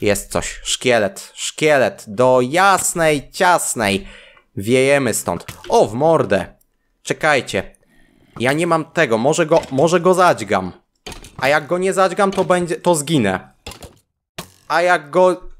Jest coś. Szkielet. Szkielet. Do jasnej, ciasnej. Wiejemy stąd. O, w mordę. Czekajcie. Ja nie mam tego. Może go, może go zadźgam. A jak go nie zadźgam, to będzie, to zginę. A jak go